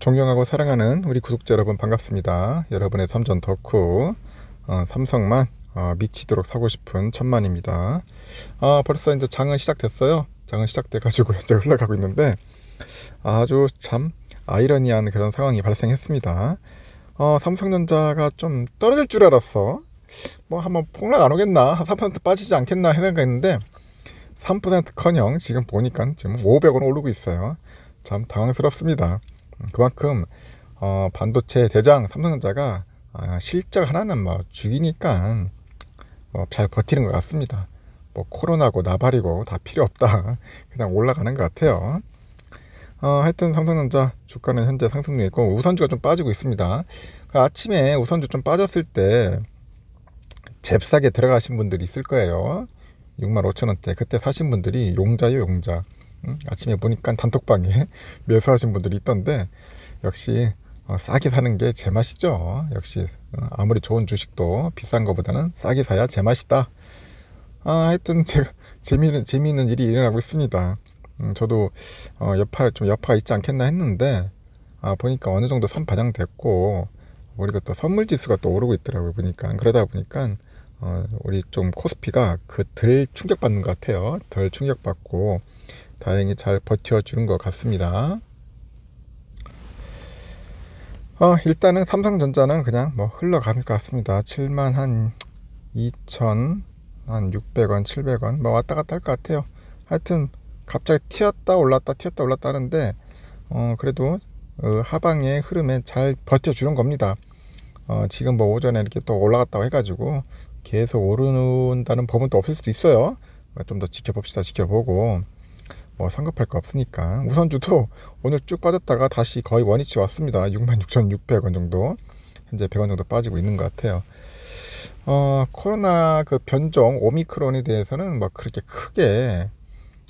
존경하고 사랑하는 우리 구독자 여러분 반갑습니다. 여러분의 삼전 덕후 어, 삼성만 어, 미치도록 사고 싶은 천만입니다. 아 벌써 이제 장은 시작됐어요. 장은 시작돼 가지고 이제 올라가고 있는데 아주 참 아이러니한 그런 상황이 발생했습니다. 어, 삼성전자가 좀 떨어질 줄 알았어. 뭐 한번 폭락 안 오겠나? 3% 빠지지 않겠나 생각했는데 3%커녕 지금 보니까 지금 500원 오르고 있어요. 참 당황스럽습니다. 그만큼 어, 반도체 대장 삼성전자가 아, 실적 하나는 뭐 죽이니까 뭐잘 버티는 것 같습니다. 뭐 코로나고 나발이고 다 필요 없다. 그냥 올라가는 것 같아요. 어, 하여튼 삼성전자 주가는 현재 상승 중이고 우선주가 좀 빠지고 있습니다. 그 아침에 우선주 좀 빠졌을 때 잽싸게 들어가신 분들이 있을 거예요. 6만 5천 원대 그때 사신 분들이 용자요 용자. 아침에 보니까 단톡방에 매수하신 분들이 있던데 역시 어, 싸게 사는 게 제맛이죠. 역시 어, 아무리 좋은 주식도 비싼 거보다는 싸게 사야 제맛이다. 아, 하여튼 제가 재미있는 재미있는 일이 일어나고 있습니다. 음, 저도 어, 여파 좀 여파가 있지 않겠나 했는데 아, 보니까 어느 정도 선 반영됐고 우리가 또 선물 지수가 또 오르고 있더라고요. 보니까 그러다 보니까 어, 우리 좀 코스피가 그 덜 충격받는 것 같아요. 덜 충격받고 다행히 잘 버텨주는 것 같습니다. 어, 일단은 삼성전자는 그냥 뭐흘러가것 같습니다. 7만 한 2천, 한 600원, 700원 뭐 왔다 갔다 할 것 같아요. 하여튼 갑자기 튀었다 올랐다 튀었다 올랐다 하는데 어, 그래도 어, 하방의 흐름에 잘 버텨주는 겁니다. 어, 지금 뭐 오전에 이렇게 또 올라갔다고 해가지고 계속 오른다는 법은 또 없을 수도 있어요. 좀 더 지켜봅시다 지켜보고 뭐 성급할 거 없으니까 우선주도 오늘 쭉 빠졌다가 다시 거의 원위치 왔습니다. 66,600원 정도 현재 100원 정도 빠지고 있는 것 같아요. 어, 코로나 그 변종 오미크론에 대해서는 뭐 그렇게 크게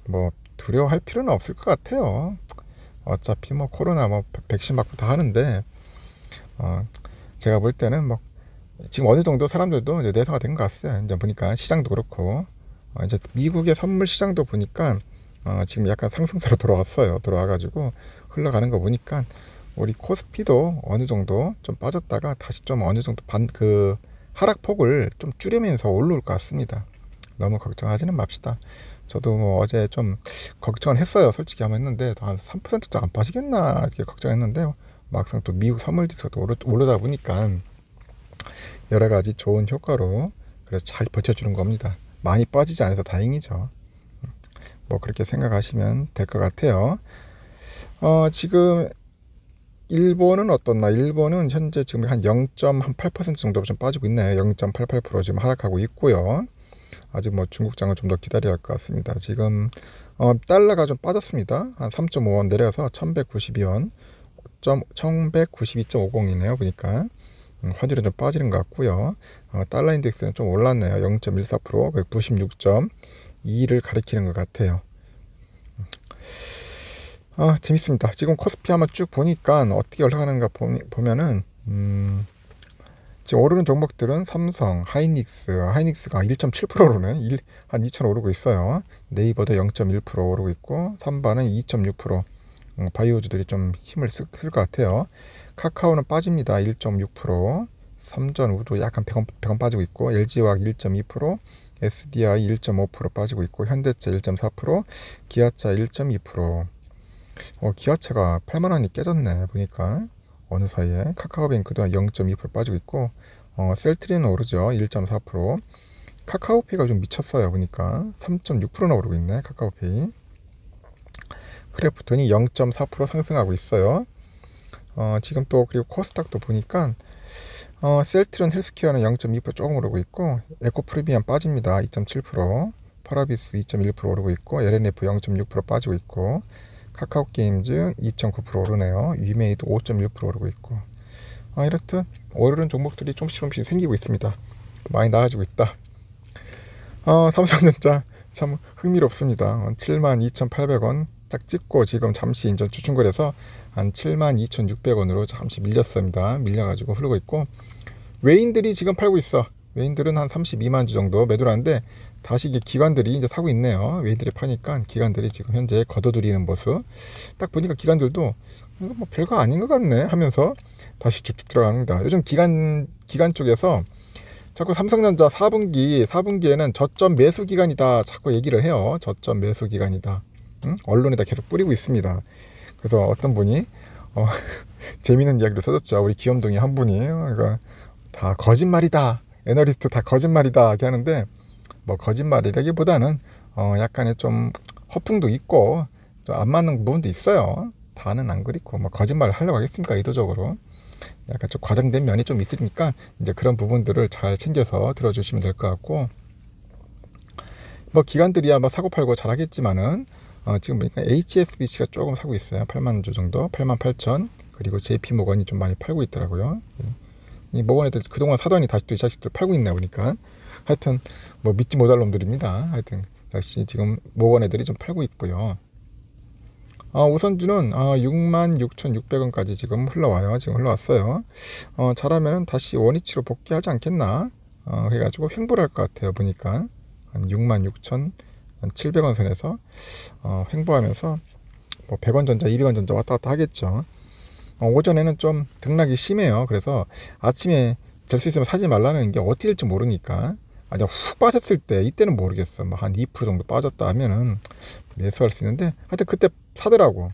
뭐 두려워할 필요는 없을 것 같아요. 어차피 뭐 코로나 뭐 백신 맞고 다 하는데 어, 제가 볼 때는 뭐 지금 어느 정도 사람들도 이제 내성화 된것 같아요. 이제 보니까 시장도 그렇고 어, 이제 미국의 선물 시장도 보니까 어, 지금 약간 상승세로 돌아왔어요. 돌아와가지고 흘러가는 거 보니까 우리 코스피도 어느 정도 좀 빠졌다가 다시 좀 어느 정도 반 그 하락폭을 좀 줄이면서 올라올 것 같습니다. 너무 걱정하지는 맙시다. 저도 뭐 어제 좀 걱정을 했어요. 솔직히 하면 했는데 한 3%도 안 빠지겠나 이렇게 걱정했는데 막상 또 미국 선물 지수가 오르다 보니까 여러 가지 좋은 효과로 그래서 잘 버텨주는 겁니다. 많이 빠지지 않아서 다행이죠. 뭐 그렇게 생각하시면 될 것 같아요. 어, 지금 일본은 어떻나? 일본은 현재 지금 한0.8% 정도 좀 빠지고 있네요. 0.88% 지금 하락하고 있고요. 아직 뭐 중국장은 좀 더 기다려야 할 것 같습니다. 지금 어, 달러가 좀 빠졌습니다. 한 3.5원 내려서 1,192원, 1,192.50이네요. 보니까 음, 환율은 좀 빠지는 것 같고요. 어, 달러 인덱스는 좀 올랐네요. 0.14%, 9 6점 이를 가리키는 것 같아요. 아 재밌습니다. 지금 코스피 한번 쭉 보니까 어떻게 올라가는가 보면은 음, 지금 오르는 종목들은 삼성, 하이닉스, 아, 하이닉스가 1.7%로는 1, 한 2천 오르고 있어요. 네이버도 0.1% 오르고 있고 삼바는 2.6%. 음, 바이오주들이 좀 힘을 쓸 것 같아요. 카카오는 빠집니다. 1.6%. 삼전 우도 약간 100원, 100원 빠지고 있고 LG화학 1.2%, SDI 1.5% 빠지고 있고 현대차 1.4%, 기아차 1.2%. 어, 기아차가 8만 원이 깨졌네 보니까 어느 사이에 카카오뱅크도 0.2% 빠지고 있고 어, 셀트리는 오르죠 1.4%. 카카오페이가 좀 미쳤어요 보니까 3.6%나 오르고 있네 카카오페이. 크래프톤이 0.4% 상승하고 있어요. 어, 지금 또 그리고 코스닥도 보니까 어, 셀트론 헬스케어는 0.2% 조금 오르고 있고 에코 프리미엄 빠집니다. 2.7% 파라비스 2.1% 오르고 있고 LNF 0.6% 빠지고 있고 카카오 게임즈 2.9% 오르네요. 위메이도 5 6 오르고 있고 아, 이렇듯 오르는 종목들이 조금씩 조금씩 생기고 있습니다. 많이 나아지고 있다. 어, 삼성전자 참 흥미롭습니다. 72,800원 딱 찍고 지금 잠시 인제 추천거래서 한 72,600원으로 잠시 밀렸습니다. 밀려가지고 흐르고 있고 외인들이 지금 팔고 있어. 외인들은 한 32만 주 정도 매도를 하는데 다시 이게 기관들이 이제 사고 있네요. 외인들이 파니까 기관들이 지금 현재 거둬들이는 모습. 딱 보니까 기관들도 뭐 별거 아닌 것 같네 하면서 다시 쭉쭉 들어갑니다. 요즘 기간 기간 쪽에서 자꾸 삼성전자 4분기 4분기에는 저점 매수 기간이다 자꾸 얘기를 해요. 저점 매수 기간이다. 응? 언론에다 계속 뿌리고 있습니다. 그래서 어떤 분이 어, 재미있는 이야기를 써줬죠. 우리 귀염둥이 한 분이 어, 그러니까 다 거짓말이다. 애널리스트 다 거짓말이다. 이렇게 하는데 뭐 거짓말이라기보다는 어, 약간의 좀 허풍도 있고 좀 안 맞는 부분도 있어요. 다는 안 그리고 뭐 거짓말을 하려고 하겠습니까 의도적으로 약간 좀 과장된 면이 좀 있으니까 이제 그런 부분들을 잘 챙겨서 들어주시면 될 것 같고 뭐 기관들이야 뭐 사고팔고 잘하겠지만은 어, 지금 보니까 HSBC가 조금 사고 있어요. 8만 주 정도, 8만 8천. 그리고 JP 모건이 좀 많이 팔고 있더라고요. 예. 이모건애들 그동안 사더니 다시 또 이 자식들 팔고 있나 보니까 하여튼 뭐 믿지 못할 놈들입니다. 하여튼 역시 지금 모건 애들이 좀 팔고 있고요. 어, 우선주는 어, 66,600원까지 지금 흘러와요. 지금 흘러왔어요. 어, 잘하면 다시 원위치로 복귀하지 않겠나? 어, 그래가지고 횡보를 할것 같아요. 보니까 한 66,000. 한 700원 선에서 어, 횡보하면서 뭐 100원 전자, 200원 전자 왔다 갔다 하겠죠. 어, 오전에는 좀 등락이 심해요. 그래서 아침에 될 수 있으면 사지 말라는 게 어떻게 될지 모르니까 아니 훅 빠졌을 때 이때는 모르겠어. 뭐 한 2% 정도 빠졌다 하면은 매수할 수 있는데 하여튼 그때 사더라고.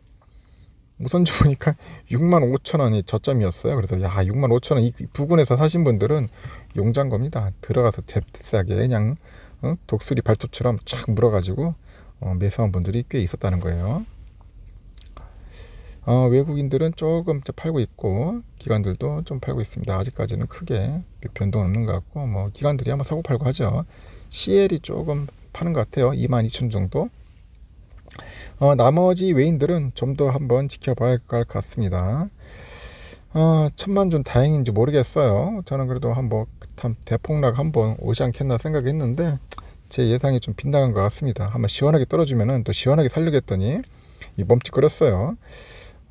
우선주 보니까 6만 5천 원이 저점이었어요. 그래서 야 6만 5천 원이 부근에서 사신 분들은 용장 겁니다. 들어가서 잽싸게 그냥 어? 독수리 발톱처럼 착 물어가지고 어, 매수한 분들이 꽤 있었다는 거예요. 어, 외국인들은 조금 팔고 있고 기관들도 좀 팔고 있습니다. 아직까지는 크게 변동은 없는 것 같고 뭐 기관들이 한번 사고 팔고 하죠. CL이 조금 파는 것 같아요. 22,000 정도. 어, 나머지 외인들은 좀 더 한번 지켜봐야 할 것 같습니다. 아, 천만 좀 다행인지 모르겠어요. 저는 그래도 한뭐 대폭락 한번 오지 않겠나 생각했는데 제 예상이 좀 빗나간 것 같습니다. 한번 시원하게 떨어지면은 또 시원하게 살려겠더니 이 멈칫거렸어요.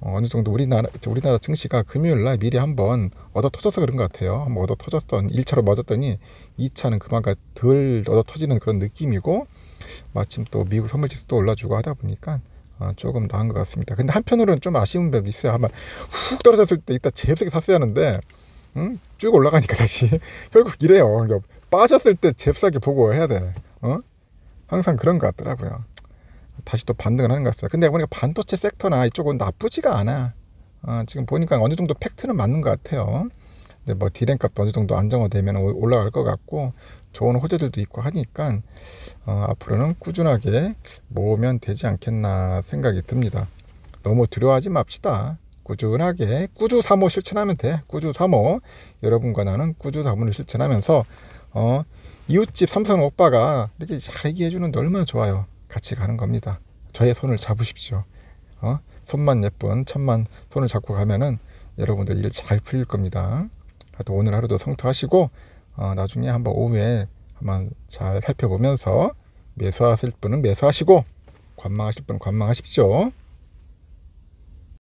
어, 느 정도 우리나라 우리나라 증시가 금요일 날 미리 한번 얻어 터져서 그런 것 같아요. 한 번 얻어 터졌던 1차로 맞았더니 2차는 그만큼 덜 얻어 터지는 그런 느낌이고 마침 또 미국 선물 지수도 올라주고 하다 보니까 아, 조금 나은 것 같습니다. 근데 한편으로는 좀 아쉬운 점이 있어요. 아마 훅 떨어졌을 때 이따 잽싸게 샀어야 하는데 음? 쭉 올라가니까 다시 결국 이래요. 그러니까 빠졌을 때 잽싸게 보고 해야 돼. 어? 항상 그런 것 같더라고요. 다시 또 반등을 하는 것 같습니다. 근데 보니까 반도체 섹터나 이쪽은 나쁘지가 않아. 아, 지금 보니까 어느 정도 팩트는 맞는 것 같아요. 근데 뭐 디램 값도 어느 정도 안정화되면 올라갈 것 같고 좋은 호재들도 있고 하니까 어, 앞으로는 꾸준하게 모으면 되지 않겠나 생각이 듭니다. 너무 두려워하지 맙시다. 꾸준하게 꾸주 사모 실천하면 돼. 꾸주 사모 여러분과 나는 꾸주 사모를 실천하면서 어, 이웃집 삼성 오빠가 이렇게 잘 얘기해 주는 데 얼마나 좋아요. 같이 가는 겁니다. 저의 손을 잡으십시오. 어? 손만 예쁜 천만 손을 잡고 가면은 여러분들 일 잘 풀릴 겁니다. 하여튼 오늘 하루도 성투하시고 어, 나중에 한번 오후에 한번 잘 살펴보면서 매수하실 분은 매수하시고 관망하실 분은 관망하십시오.